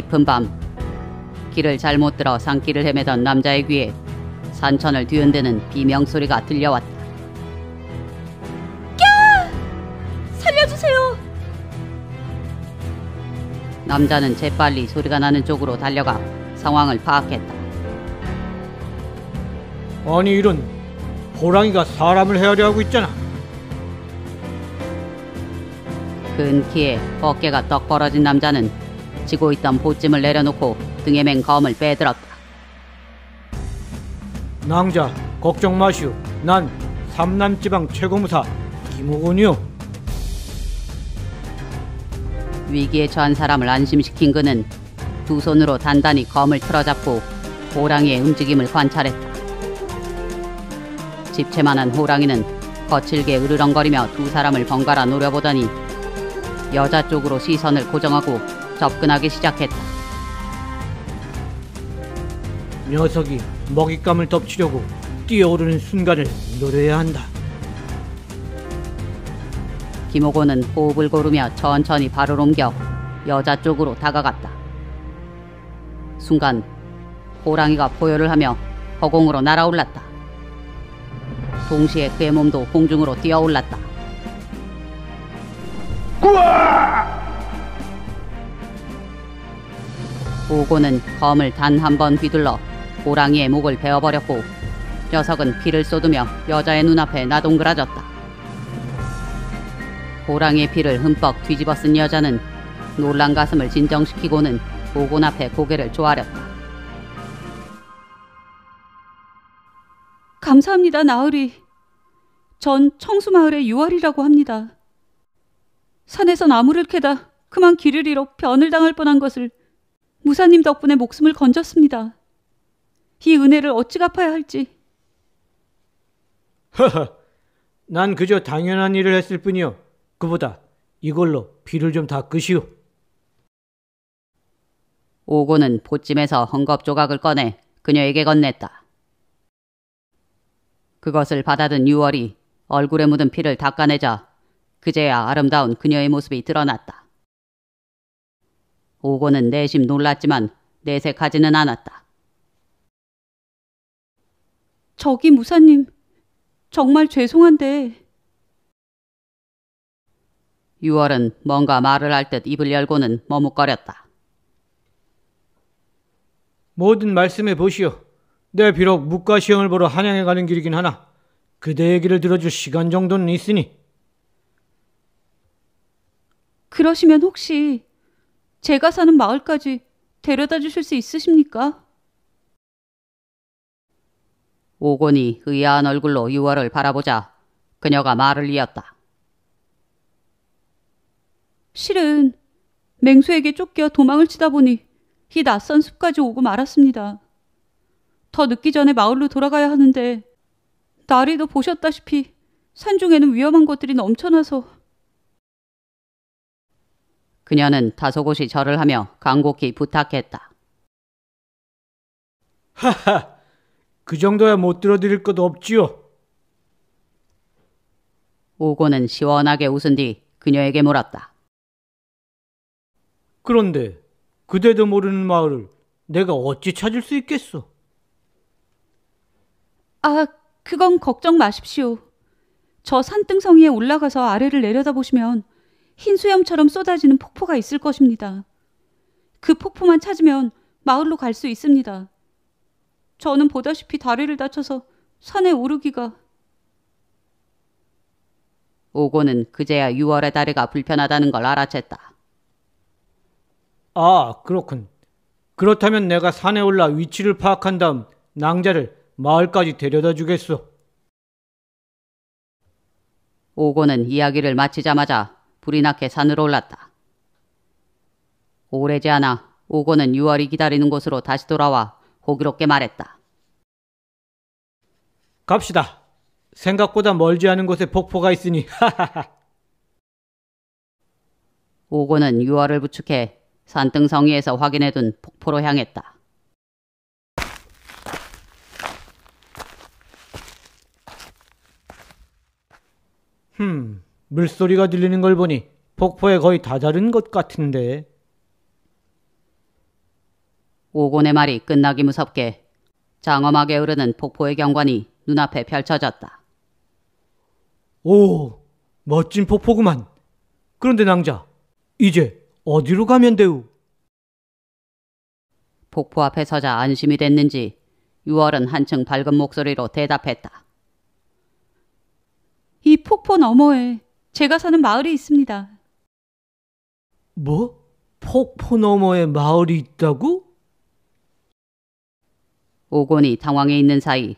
깊은 밤 길을 잘못 들어 산길을 헤매던 남자의 귀에 산천을 뒤흔드는 비명소리가 들려왔다. 꺄! 살려주세요! 남자는 재빨리 소리가 나는 쪽으로 달려가 상황을 파악했다. 아니 이런 호랑이가 사람을 헤아려 하고 있잖아. 큰 키에 어깨가 떡 벌어진 남자는 지고 있던 보찜을 내려놓고 등에 맨 검을 빼들었다. 낭자 걱정 마시오. 난 삼남지방 최고무사 김호군이요. 위기에 처한 사람을 안심시킨 그는 두 손으로 단단히 검을 틀어잡고 호랑이의 움직임을 관찰했다. 집채만한 호랑이는 거칠게 으르렁거리며 두 사람을 번갈아 노려보더니 여자 쪽으로 시선을 고정하고 접근하기 시작했다. 녀석이 먹잇감을 덮치려고 뛰어오르는 순간을 노려야 한다. 김호곤은 호흡을 고르며 천천히 발을 옮겨 여자 쪽으로 다가갔다. 순간 호랑이가 포효를 하며 허공으로 날아올랐다. 동시에 그의 몸도 공중으로 뛰어올랐다. 우와! 오고는 검을 단 한 번 휘둘러 호랑이의 목을 베어버렸고 녀석은 피를 쏟으며 여자의 눈앞에 나동그라졌다. 호랑이의 피를 흠뻑 뒤집어 쓴 여자는 놀란 가슴을 진정시키고는 오곤 앞에 고개를 조아렸다. 감사합니다, 나으리. 전 청수마을의 유월이라고 합니다. 산에서 나무를 캐다 그만 길을 잃어 변을 당할 뻔한 것을 무사님 덕분에 목숨을 건졌습니다. 이 은혜를 어찌 갚아야 할지. 허허, 난 그저 당연한 일을 했을 뿐이요. 그보다 이걸로 비를 좀 닦으시오. 오고는 보찜에서 헝겊 조각을 꺼내 그녀에게 건넸다. 그것을 받아든 유월이 얼굴에 묻은 피를 닦아내자 그제야 아름다운 그녀의 모습이 드러났다. 오고는 내심 놀랐지만 내색하지는 않았다. 저기 무사님, 정말 죄송한데. 유월은 뭔가 말을 할 듯 입을 열고는 머뭇거렸다. 뭐든 말씀해 보시오. 내 비록 묵과 시험을 보러 한양에 가는 길이긴 하나 그대 얘기를 들어줄 시간 정도는 있으니. 그러시면 혹시 제가 사는 마을까지 데려다 주실 수 있으십니까? 오곤이 의아한 얼굴로 유월을 바라보자 그녀가 말을 이었다. 실은 맹수에게 쫓겨 도망을 치다 보니 이 낯선 숲까지 오고 말았습니다. 더 늦기 전에 마을로 돌아가야 하는데 날이도 보셨다시피 산중에는 위험한 것들이 넘쳐나서 그녀는 다소곳이 절을 하며 간곡히 부탁했다. 하하, 그 정도야 못 들어드릴 것도 없지요. 오고는 시원하게 웃은 뒤 그녀에게 물었다. 그런데 그대도 모르는 마을을 내가 어찌 찾을 수 있겠소? 아, 그건 걱정 마십시오. 저 산등성이에 올라가서 아래를 내려다보시면 흰 수염처럼 쏟아지는 폭포가 있을 것입니다. 그 폭포만 찾으면 마을로 갈 수 있습니다. 저는 보다시피 다리를 다쳐서 산에 오르기가 오고는 그제야 6월의 다리가 불편하다는 걸 알아챘다. 아, 그렇군. 그렇다면 내가 산에 올라 위치를 파악한 다음 낭자를 마을까지 데려다 주겠소. 오고는 이야기를 마치자마자 불이 나게 산으로 올랐다. 오래지 않아 오고는 6월이 기다리는 곳으로 다시 돌아와 호기롭게 말했다. 갑시다. 생각보다 멀지 않은 곳에 폭포가 있으니 오고는 6월을 부축해 산등성이에서 확인해둔 폭포로 향했다. 물소리가 들리는 걸 보니 폭포에 거의 다다른 것 같은데. 오곤의 말이 끝나기 무섭게 장엄하게 흐르는 폭포의 경관이 눈앞에 펼쳐졌다. 오, 멋진 폭포구만. 그런데 낭자, 이제 어디로 가면 되우? 폭포 앞에 서자 안심이 됐는지 6월은 한층 밝은 목소리로 대답했다. 이 폭포 너머에 제가 사는 마을에 있습니다. 뭐? 폭포 너머에 마을이 있다고? 오곤이 당황해 있는 사이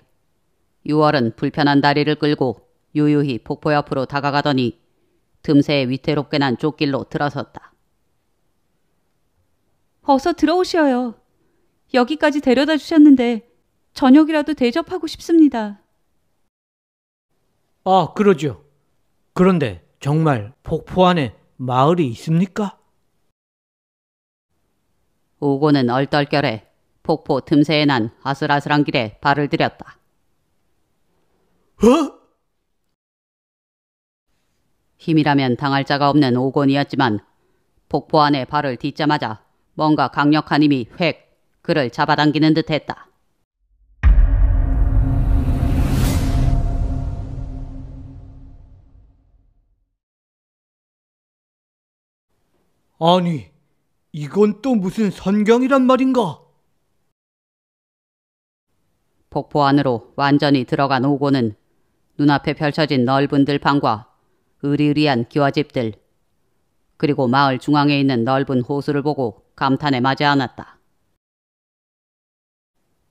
6월은 불편한 다리를 끌고 유유히 폭포 옆으로 다가가더니 틈새에 위태롭게 난 쪽길로 들어섰다. 어서 들어오시어요. 여기까지 데려다 주셨는데 저녁이라도 대접하고 싶습니다. 아, 그러죠. 그런데 정말 폭포 안에 마을이 있습니까? 우고는 얼떨결에 폭포 틈새에 난 아슬아슬한 길에 발을 들였다. 어? 힘이라면 당할 자가 없는 오곤이었지만 폭포 안에 발을 딛자마자 뭔가 강력한 힘이 획 그를 잡아당기는 듯했다. 아니, 이건 또 무슨 선경이란 말인가? 폭포 안으로 완전히 들어간 오고는 눈앞에 펼쳐진 넓은 들판과 으리으리한 기와집들 그리고 마을 중앙에 있는 넓은 호수를 보고 감탄에 마지 않았다.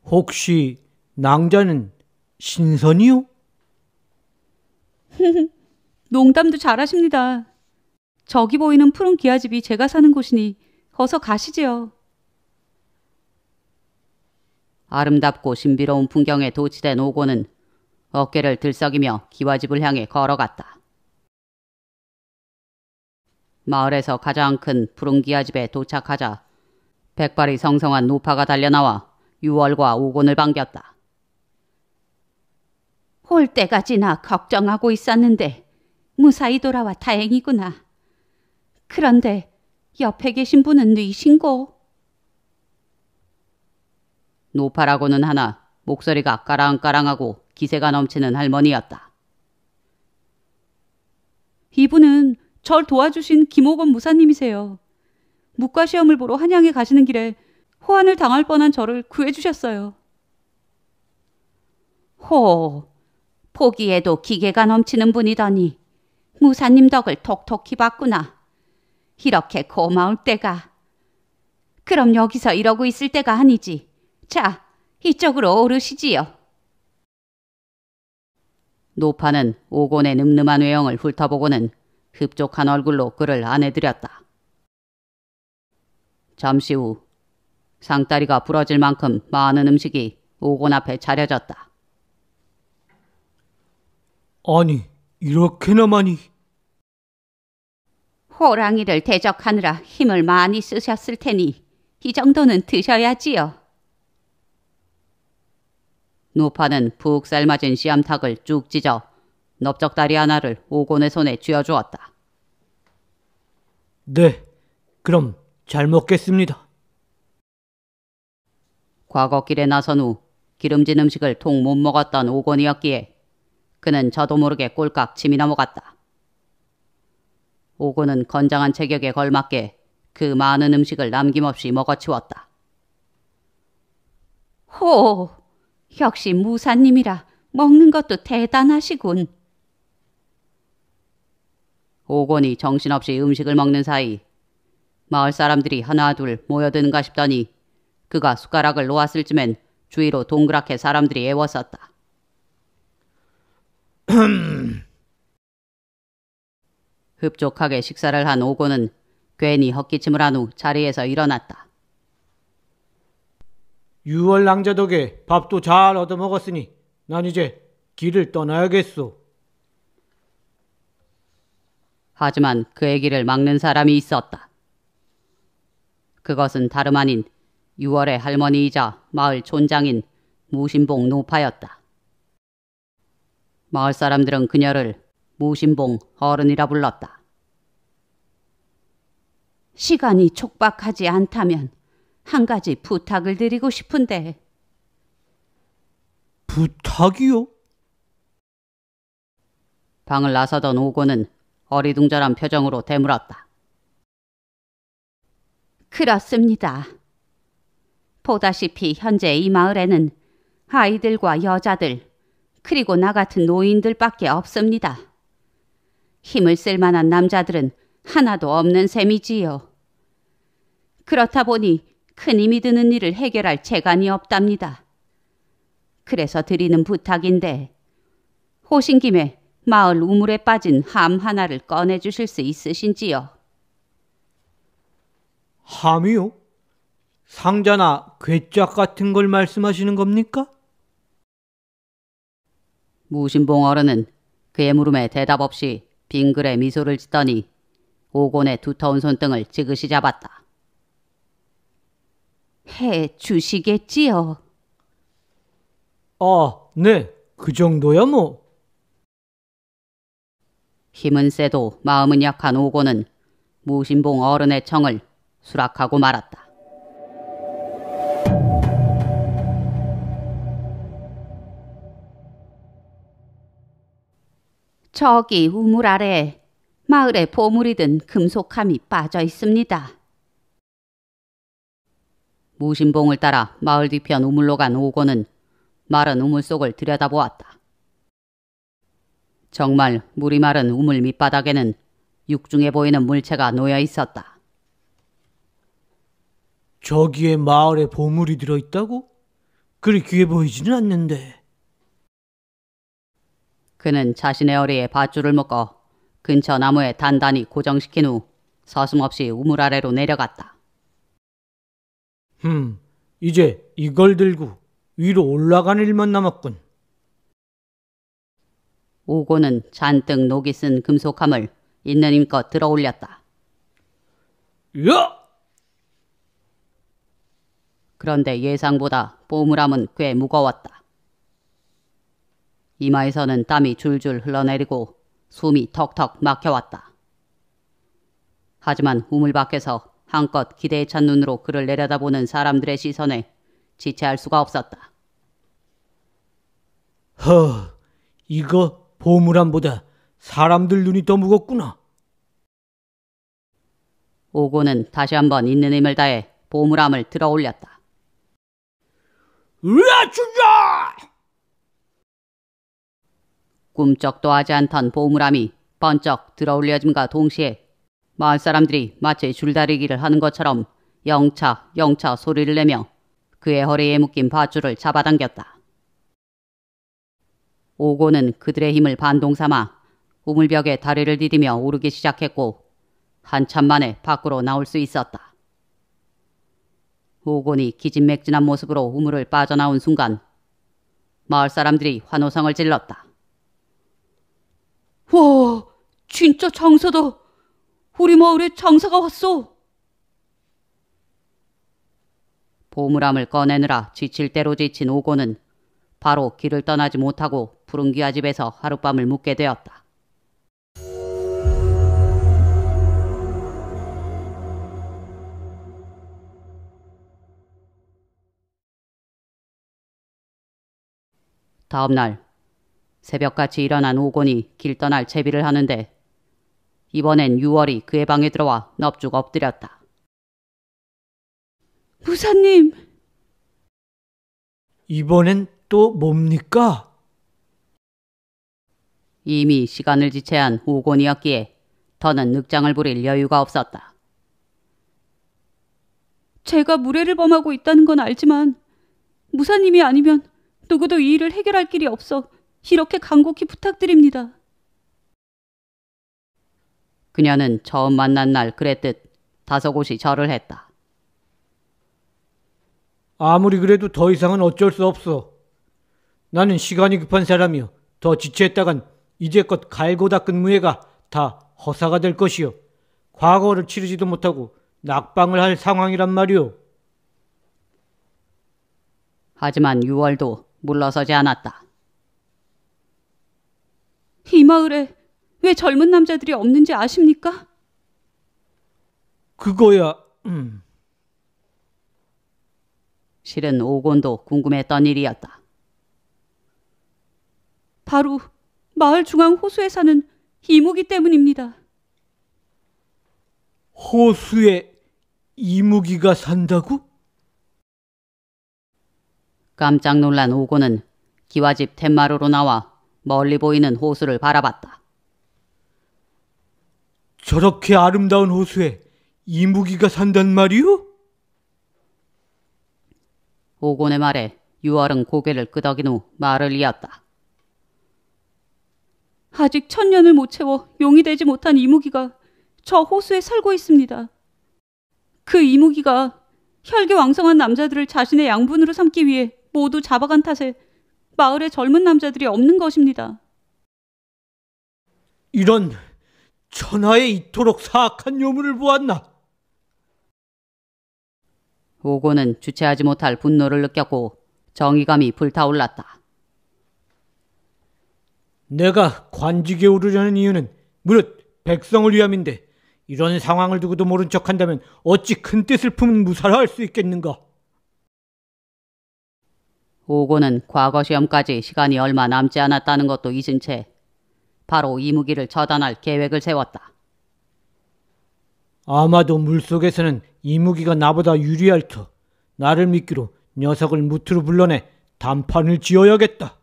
혹시 낭자는 신선이요? 농담도 잘하십니다. 저기 보이는 푸른 기아집이 제가 사는 곳이니 어서 가시지요. 아름답고 신비로운 풍경에 도취된 오고는 어깨를 들썩이며 기와집을 향해 걸어갔다. 마을에서 가장 큰 푸른 기아집에 도착하자 백발이 성성한 노파가 달려나와 유월과 오곤을 반겼다. 올 때가 지나 걱정하고 있었는데 무사히 돌아와 다행이구나. 그런데 옆에 계신 분은 이신고 노파라고는 하나 목소리가 까랑까랑하고 기세가 넘치는 할머니였다. 이분은 절 도와주신 김옥원 무사님이세요. 묵과 시험을 보러 한양에 가시는 길에 호환을 당할 뻔한 저를 구해주셨어요. 호, 포기에도 기계가 넘치는 분이더니 무사님 덕을 톡톡히 봤구나. 이렇게 고마울 때가. 그럼 여기서 이러고 있을 때가 아니지. 자, 이쪽으로 오르시지요. 노파는 오곤의 늠름한 외형을 훑어보고는 흡족한 얼굴로 그를 안해드렸다. 잠시 후 상다리가 부러질 만큼 많은 음식이 오곤 앞에 차려졌다. 아니, 이렇게나 많이... 호랑이를 대적하느라 힘을 많이 쓰셨을 테니 이 정도는 드셔야지요. 노파는 푹 삶아진 씨암탉을 쭉 찢어 넓적다리 하나를 오곤의 손에 쥐어주었다. 네, 그럼 잘 먹겠습니다. 과거길에 나선 후 기름진 음식을 통 못 먹었던 오곤이었기에 그는 저도 모르게 꼴깍 침이 넘어갔다. 오고는 건장한 체격에 걸맞게 그 많은 음식을 남김없이 먹어치웠다. 호, 역시 무사님이라 먹는 것도 대단하시군. 오곤이 정신없이 음식을 먹는 사이 마을 사람들이 하나둘 모여드는가 싶더니 그가 숟가락을 놓았을 쯤엔 주위로 동그랗게 사람들이 애워쌌다. 흡족하게 식사를 한 오고는 괜히 헛기침을 한 후 자리에서 일어났다. 6월 낭자 덕에 밥도 잘 얻어먹었으니 난 이제 길을 떠나야겠소. 하지만 그의 길을 막는 사람이 있었다. 그것은 다름 아닌 6월의 할머니이자 마을 촌장인 무신봉 노파였다. 마을 사람들은 그녀를 무신봉 어른이라 불렀다. 시간이 촉박하지 않다면 한 가지 부탁을 드리고 싶은데. 부탁이요? 방을 나서던 오고는 어리둥절한 표정으로 되물었다. 그렇습니다. 보다시피 현재 이 마을에는 아이들과 여자들, 그리고 나 같은 노인들밖에 없습니다. 힘을 쓸 만한 남자들은 하나도 없는 셈이지요. 그렇다 보니 큰 힘이 드는 일을 해결할 재간이 없답니다. 그래서 드리는 부탁인데 호신 김에 마을 우물에 빠진 함 하나를 꺼내 주실 수 있으신지요? 함이요? 상자나 괴짝 같은 걸 말씀하시는 겁니까? 무신봉 어른은 그의 물음에 대답 없이 빙그레 미소를 짓더니 오곤의 두터운 손등을 지그시 잡았다. 해 주시겠지요? 아, 네. 그 정도야 뭐. 힘은 세도 마음은 약한 오고는 무신봉 어른의 청을 수락하고 말았다. 저기 우물 아래 마을에 보물이 든 금속함이 빠져 있습니다. 무신봉을 따라 마을 뒤편 우물로 간 오고는 마른 우물 속을 들여다보았다. 정말 물이 마른 우물 밑바닥에는 육중에 보이는 물체가 놓여 있었다. 저기에 마을에 보물이 들어있다고? 그리 귀해 보이지는 않는데. 그는 자신의 허리에 밧줄을 묶어 근처 나무에 단단히 고정시킨 후 서슴없이 우물 아래로 내려갔다. 흠, 이제 이걸 들고 위로 올라간 일만 남았군. 오고는 잔뜩 녹이 쓴 금속함을 있는 힘껏 들어 올렸다. 으아 그런데 예상보다 보물함은 꽤 무거웠다. 이마에서는 땀이 줄줄 흘러내리고 숨이 턱턱 막혀왔다. 하지만 우물 밖에서 한껏 기대에 찬 눈으로 그를 내려다보는 사람들의 시선에 지체할 수가 없었다. 허, 이거 보물함보다 사람들 눈이 더 무겁구나. 오고는 다시 한번 있는 힘을 다해 보물함을 들어 올렸다. 으아, 주자! 꿈쩍도 하지 않던 보물함이 번쩍 들어올려짐과 동시에 마을 사람들이 마치 줄다리기를 하는 것처럼 영차 영차 소리를 내며 그의 허리에 묶인 밧줄을 잡아당겼다. 오고는 그들의 힘을 반동삼아 우물벽에 다리를 디디며 오르기 시작했고 한참 만에 밖으로 나올 수 있었다. 오곤이 기진맥진한 모습으로 우물을 빠져나온 순간 마을 사람들이 환호성을 질렀다. 와, 진짜 장사다. 우리 마을에 장사가 왔어. 보물함을 꺼내느라 지칠 대로 지친 오고는 바로 길을 떠나지 못하고 푸른 귀아 집에서 하룻밤을 묵게 되었다. 다음날 새벽같이 일어난 오곤이 길 떠날 채비를 하는데 이번엔 유월이 그의 방에 들어와 넙죽 엎드렸다. 부사님! 이번엔 또 뭡니까? 이미 시간을 지체한 오곤이었기에 더는 늑장을 부릴 여유가 없었다. 제가 무례를 범하고 있다는 건 알지만 무사님이 아니면 누구도 이 일을 해결할 길이 없어 이렇게 간곡히 부탁드립니다. 그녀는 처음 만난 날 그랬듯 다소곳이 절을 했다. 아무리 그래도 더 이상은 어쩔 수 없어. 나는 시간이 급한 사람이요. 더 지체했다간 이제껏 갈고 닦은 무예가 다 허사가 될 것이요. 과거를 치르지도 못하고 낙방을 할 상황이란 말이오. 하지만 6월도 물러서지 않았다. 이 마을에 왜 젊은 남자들이 없는지 아십니까? 그거야. 음. 실은 오곤도 궁금했던 일이었다. 바로 마을 중앙 호수에 사는 이무기 때문입니다. 호수에 이무기가 산다고? 깜짝 놀란 오고는 기와집 텐마루로 나와 멀리 보이는 호수를 바라봤다. 저렇게 아름다운 호수에 이무기가 산단 말이오? 오곤의 말에 유월은 고개를 끄덕인 후 말을 이었다. 아직 천년을 못 채워 용이 되지 못한 이무기가 저 호수에 살고 있습니다. 그 이무기가 혈기 왕성한 남자들을 자신의 양분으로 삼기 위해 모두 잡아간 탓에 마을에 젊은 남자들이 없는 것입니다. 이런 천하에 이토록 사악한 요물을 보았나? 오고는 주체하지 못할 분노를 느꼈고 정의감이 불타올랐다. 내가 관직에 오르려는 이유는 무릇 백성을 위함인데 이런 상황을 두고도 모른 척한다면 어찌 큰 뜻을 품은 무사라할 수 있겠는가? 오고는 과거 시험까지 시간이 얼마 남지 않았다는 것도 잊은 채 바로 이 무기를 처단할 계획을 세웠다. 아마도 물속에서는 이 무기가 나보다 유리할 터. 나를 믿기로 녀석을 무트로 불러내 단판을 지어야겠다.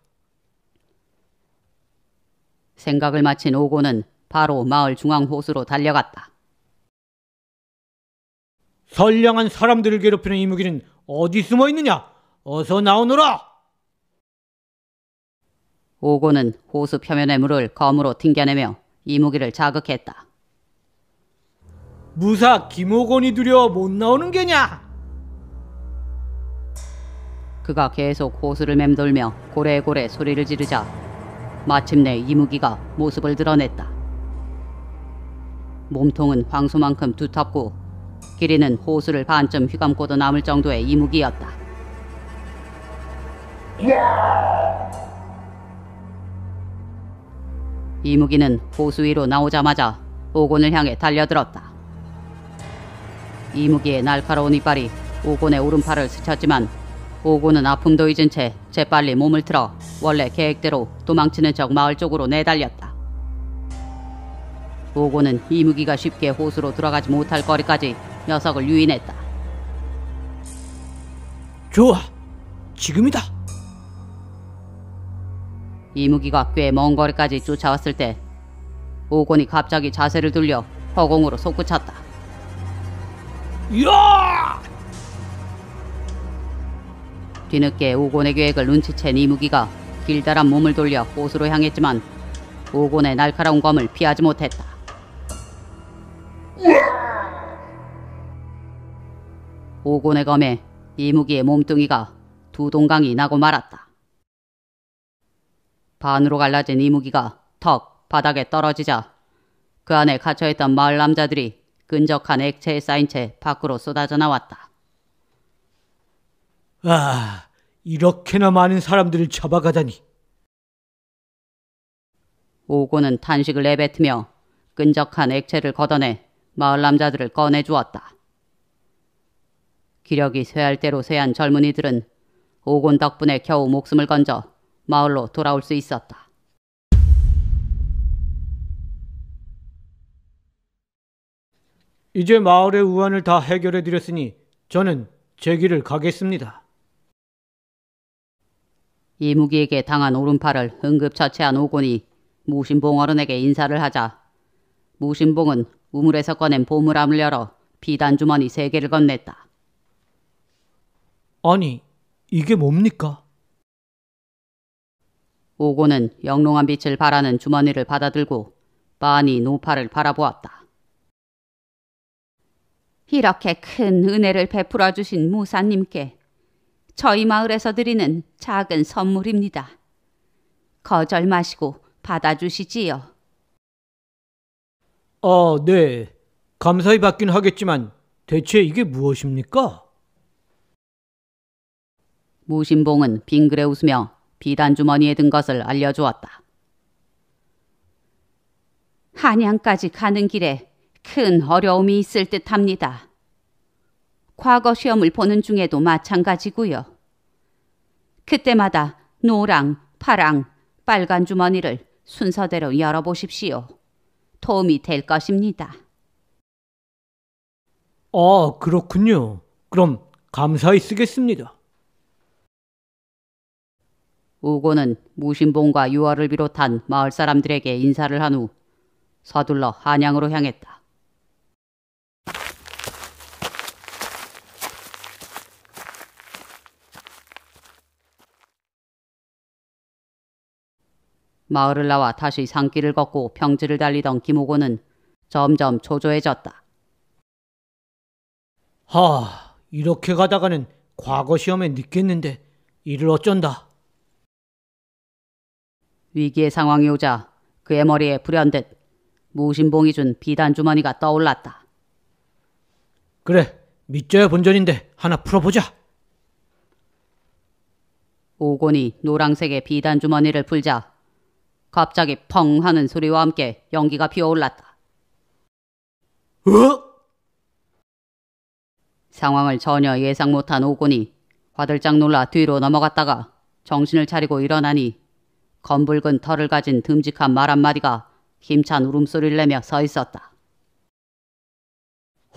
생각을 마친 오고는 바로 마을 중앙 호수로 달려갔다. 선량한 사람들을 괴롭히는 이 무기는 어디 숨어 있느냐? 어서 나오너라! 오고는 호수 표면의 물을 검으로 튕겨내며 이무기를 자극했다. 무사 김호곤이 두려 워못 나오는 게냐? 그가 계속 호수를 맴돌며 고래고래 소리를 지르자 마침내 이무기가 모습을 드러냈다. 몸통은 황소만큼 두텁고 길이는 호수를 반쯤 휘감고도 남을 정도의 이무기였다. 예! 이무기는 호수 위로 나오자마자 오곤을 향해 달려들었다. 이무기의 날카로운 이빨이 오곤의 오른팔을 스쳤지만 오곤은 아픔도 잊은 채 재빨리 몸을 틀어 원래 계획대로 도망치는 적 마을 쪽으로 내달렸다. 오곤은 이무기가 쉽게 호수로 들어가지 못할 거리까지 녀석을 유인했다. 좋아, 지금이다. 이무기가 꽤 먼 거리까지 쫓아왔을 때 오곤이 갑자기 자세를 돌려 허공으로 솟구쳤다. 야! 뒤늦게 오곤의 계획을 눈치챈 이무기가 길다란 몸을 돌려 꽃으로 향했지만 오곤의 날카로운 검을 피하지 못했다. 오곤의 검에 이무기의 몸뚱이가 두 동강이 나고 말았다. 반으로 갈라진 이무기가 턱 바닥에 떨어지자 그 안에 갇혀있던 마을 남자들이 끈적한 액체에 쌓인 채 밖으로 쏟아져 나왔다. 아, 이렇게나 많은 사람들을 잡아가다니. 오고는 탄식을 내뱉으며 끈적한 액체를 걷어내 마을 남자들을 꺼내주었다. 기력이 쇠할 대로 쇠한 젊은이들은 오곤 덕분에 겨우 목숨을 건져 마을로 돌아올 수 있었다. 이제 마을의 우환을 다 해결해 드렸으니 저는 제 길을 가겠습니다. 이무기에게 당한 오른팔을 응급처치한 오곤이 무신봉 어른에게 인사를 하자 무신봉은 우물에서 꺼낸 보물함을 열어 비단 주머니 세 개를 건넸다. 아니, 이게 뭡니까? 오고는 영롱한 빛을 바라는 주머니를 받아들고 빤히 노파를 바라보았다. 이렇게 큰 은혜를 베풀어 주신 무사님께 저희 마을에서 드리는 작은 선물입니다. 거절 마시고 받아주시지요. 아, 네. 감사히 받긴 하겠지만 대체 이게 무엇입니까? 무신봉은 빙그레 웃으며 비단주머니에 든 것을 알려주었다. 한양까지 가는 길에 큰 어려움이 있을 듯 합니다. 과거 시험을 보는 중에도 마찬가지고요. 그때마다 노랑, 파랑, 빨간 주머니를 순서대로 열어보십시오. 도움이 될 것입니다. 아, 그렇군요. 그럼 감사히 쓰겠습니다. 우고는 무신봉과 유아를 비롯한 마을 사람들에게 인사를 한 후 서둘러 한양으로 향했다. 마을을 나와 다시 산길을 걷고 평지를 달리던 김우고는 점점 초조해졌다. 하, 이렇게 가다가는 과거 시험에 늦겠는데 이를 어쩐다. 위기의 상황이 오자 그의 머리에 불현듯 무신봉이 준 비단주머니가 떠올랐다. 그래, 밑져야 본전인데 하나 풀어보자. 오곤이 노랑색의 비단주머니를 풀자 갑자기 펑 하는 소리와 함께 연기가 피어올랐다. 어? 상황을 전혀 예상 못한 오곤이 화들짝 놀라 뒤로 넘어갔다가 정신을 차리고 일어나니 검붉은 털을 가진 듬직한 말 한마디가 힘찬 울음소리를 내며 서 있었다.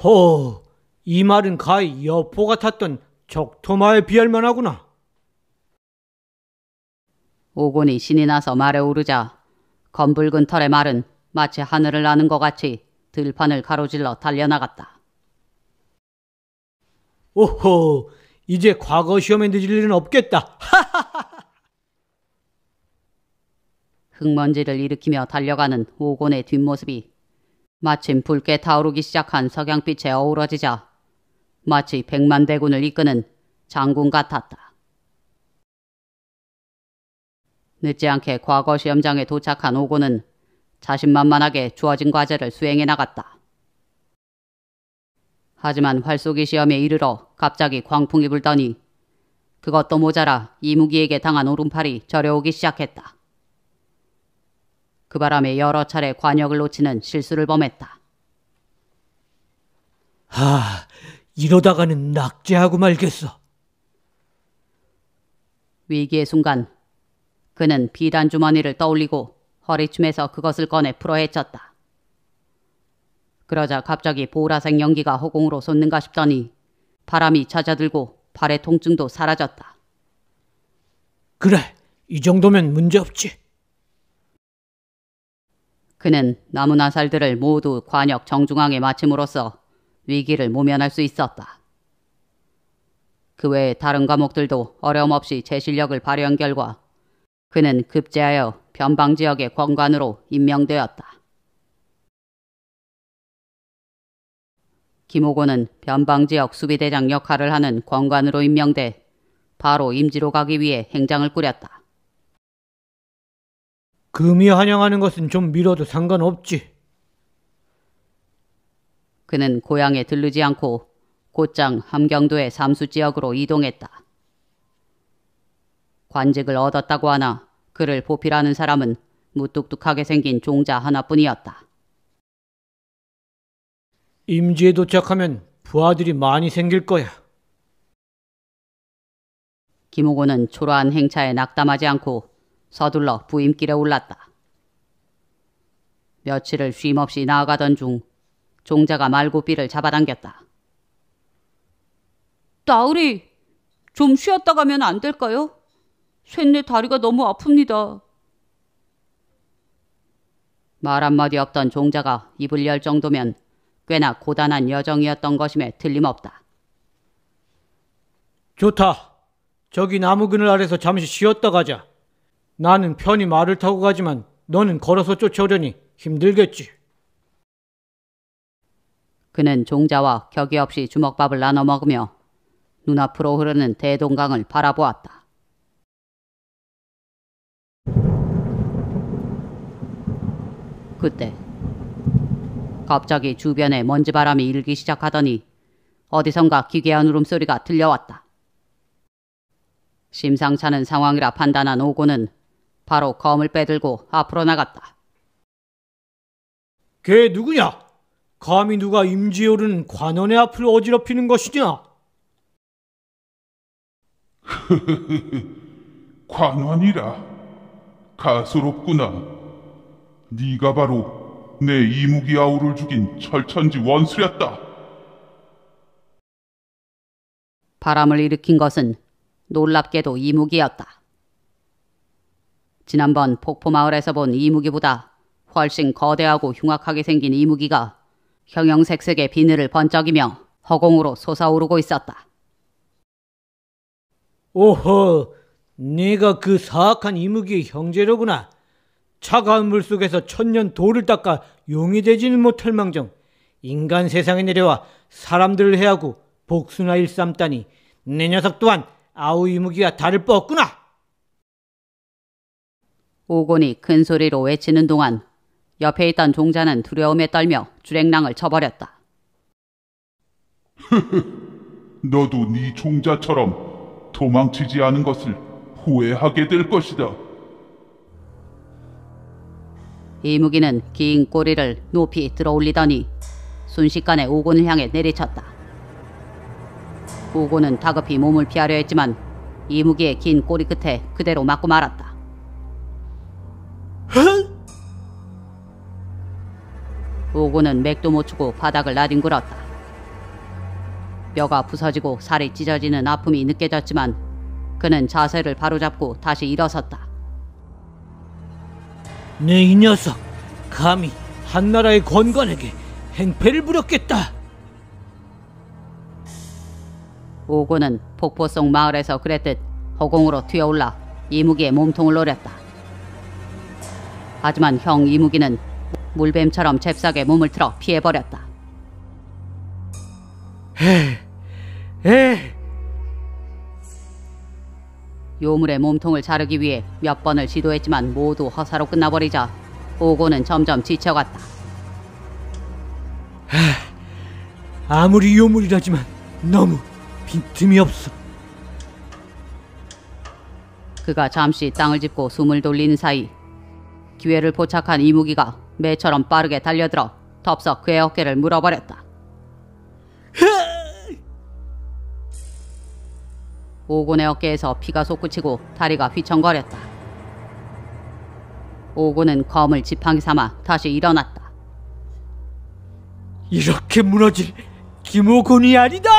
허, 이 말은 가히 여포같았던 적토마에 비할 만하구나. 오곤이 신이 나서 말에 오르자 검붉은 털의 말은 마치 하늘을 나는 것 같이 들판을 가로질러 달려나갔다. 오호, 이제 과거 시험에 늦을 일은 없겠다. 하하하! 흙먼지를 일으키며 달려가는 오곤의 뒷모습이 마침 붉게 타오르기 시작한 석양빛에 어우러지자 마치 백만 대군을 이끄는 장군 같았다. 늦지 않게 과거 시험장에 도착한 오고는 자신만만하게 주어진 과제를 수행해 나갔다. 하지만 활쏘기 시험에 이르러 갑자기 광풍이 불더니 그것도 모자라 이무기에게 당한 오른팔이 저려오기 시작했다. 그 바람에 여러 차례 관역을 놓치는 실수를 범했다. 아, 이러다가는 낙제하고 말겠어. 위기의 순간 그는 비단 주머니를 떠올리고 허리춤에서 그것을 꺼내 풀어 헤쳤다. 그러자 갑자기 보라색 연기가 허공으로 솟는가 싶더니 바람이 찾아들고 발의 통증도 사라졌다. 그래, 이 정도면 문제없지. 그는 나무나 살들을 모두 관역 정중앙에 맞춤으로써 위기를 모면할 수 있었다. 그외에 다른 과목들도 어려움 없이 제 실력을 발휘한 결과 그는 급제하여 변방 지역의 권관으로 임명되었다. 김호곤은 변방 지역 수비대장 역할을 하는 권관으로 임명돼 바로 임지로 가기 위해 행장을 꾸렸다. 금이 환영하는 것은 좀 미뤄도 상관없지. 그는 고향에 들르지 않고 곧장 함경도의 삼수 지역으로 이동했다. 관직을 얻었다고 하나 그를 보필하는 사람은 무뚝뚝하게 생긴 종자 하나뿐이었다. 임지에 도착하면 부하들이 많이 생길 거야. 김호곤은 초라한 행차에 낙담하지 않고 서둘러 부임길에 올랐다. 며칠을 쉼없이 나아가던 중 종자가 말고삐를 잡아당겼다. 나으리, 좀 쉬었다 가면 안 될까요? 쇳내 다리가 너무 아픕니다. 말 한마디 없던 종자가 입을 열 정도면 꽤나 고단한 여정이었던 것임에 틀림없다. 좋다. 저기 나무 그늘 아래서 잠시 쉬었다 가자. 나는 편히 말을 타고 가지만 너는 걸어서 쫓아오려니 힘들겠지. 그는 종자와 격이 없이 주먹밥을 나눠 먹으며 눈앞으로 흐르는 대동강을 바라보았다. 그때 갑자기 주변에 먼지바람이 일기 시작하더니 어디선가 기괴한 울음소리가 들려왔다. 심상찮은 상황이라 판단한 오고는 바로 검을 빼들고 앞으로 나갔다. 걔 누구냐? 감히 누가 임지열은 관원의 앞을 어지럽히는 것이냐? 관원이라 가소롭구나. 네가 바로 내 이무기 아우를 죽인 철천지 원수였다. 바람을 일으킨 것은 놀랍게도 이무기였다. 지난번 폭포마을에서 본 이무기보다 훨씬 거대하고 흉악하게 생긴 이무기가 형형색색의 비늘을 번쩍이며 허공으로 솟아오르고 있었다. 오호, 네가 그 사악한 이무기의 형제로구나. 차가운 물속에서 천년 돌을 닦아 용이 되지는 못할 망정. 인간 세상에 내려와 사람들을 해하고 복수나 일삼다니 내 녀석 또한 아우 이무기와 다를 바 없구나. 오곤이 큰 소리로 외치는 동안 옆에 있던 종자는 두려움에 떨며 주랭랑을 쳐버렸다. 너도 네 종자처럼 도망치지 않은 것을 후회하게 될 것이다. 이무기는 긴 꼬리를 높이 들어올리더니 순식간에 오곤을 향해 내리쳤다. 오곤은 다급히 몸을 피하려 했지만 이무기의 긴 꼬리 끝에 그대로 맞고 말았다. 오 우구는 맥도 못 추고 바닥을 나뒹굴었다. 뼈가 부서지고 살이 찢어지는 아픔이 느껴졌지만 그는 자세를 바로잡고 다시 일어섰다. 내 이 녀석 감히 한나라의 권관에게 행패를 부렸겠다. 오고는 폭포 속 마을에서 그랬듯 허공으로 튀어올라 이무기의 몸통을 노렸다. 하지만 형 이무기는 물뱀처럼 잽싸게 몸을 틀어 피해버렸다. 에이, 에이. 요물의 몸통을 자르기 위해 몇 번을 시도했지만 모두 허사로 끝나버리자 오고는 점점 지쳐갔다. 하, 아무리 요물이라지만 너무 빈틈이 없어. 그가 잠시 땅을 짚고 숨을 돌리는 사이 기회를 포착한 이무기가 매처럼 빠르게 달려들어 덥석 그의 어깨를 물어버렸다. 오곤의 어깨에서 피가 솟구치고 다리가 휘청거렸다. 오곤은 검을 지팡이 삼아 다시 일어났다. 이렇게 무너질 김오군이 아니다!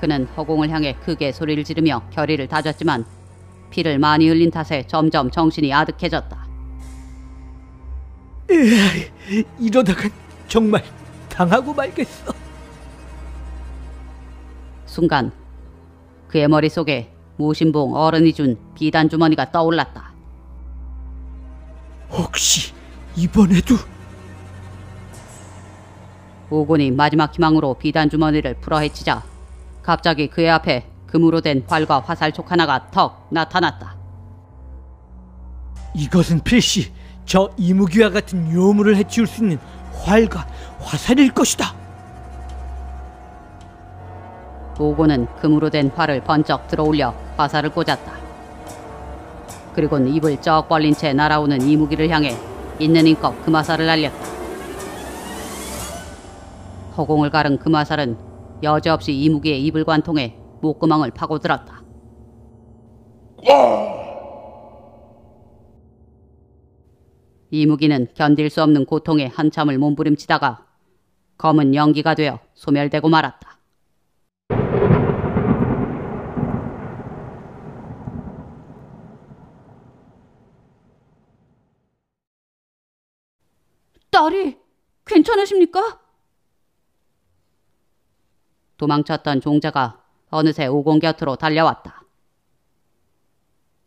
그는 허공을 향해 크게 소리를 지르며 결의를 다졌지만 피를 많이 흘린 탓에 점점 정신이 아득해졌다. 에이, 이러다가 정말 당하고 말겠어. 순간 그의 머릿속에 무신봉 어른이 준 비단 주머니가 떠올랐다. 혹시 이번에도 오곤이 마지막 희망으로 비단 주머니를 풀어헤치자 갑자기 그의 앞에 금으로 된 활과 화살촉 하나가 턱 나타났다. 이것은 필시 저 이무기와 같은 요물을 해치울 수 있는 활과 화살일 것이다. 오고는 금으로 된 활을 번쩍 들어올려 화살을 꽂았다. 그리고는 입을 쩍 벌린 채 날아오는 이무기를 향해 있는 힘껏 금화살을 날렸다. 허공을 가른 금화살은 여지없이 이무기의 입을 관통해 목구멍을 파고들었다. 아! 이무기는 견딜 수 없는 고통에 한참을 몸부림치다가 검은 연기가 되어 소멸되고 말았다. 딸이 괜찮으십니까? 도망쳤던 종자가 어느새 우공 곁으로 달려왔다.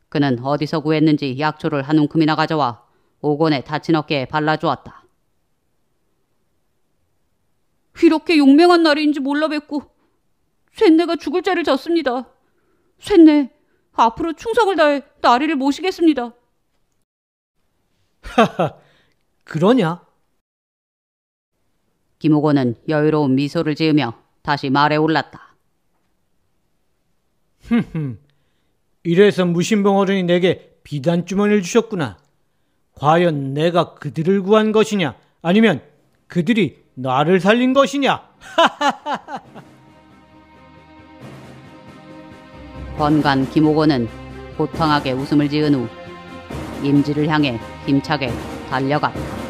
그는 어디서 구했는지 약초를 한 움큼이나 가져와 오곤의 다친 어깨에 발라주었다. 이렇게 용맹한 날인지 몰라뵙고 쇳내가 죽을 자를 졌습니다. 쇳내, 앞으로 충성을 다해 나리를 모시겠습니다. 하하, 그러냐? 김우곤은 여유로운 미소를 지으며 다시 말에 올랐다. 흠흠. 이래서 무신봉 어른이 내게 비단주머니를 주셨구나. 과연 내가 그들을 구한 것이냐? 아니면 그들이 나를 살린 것이냐? 번관 김호곤은 호탕하게 웃음을 지은 후 임지를 향해 힘차게 달려갔다.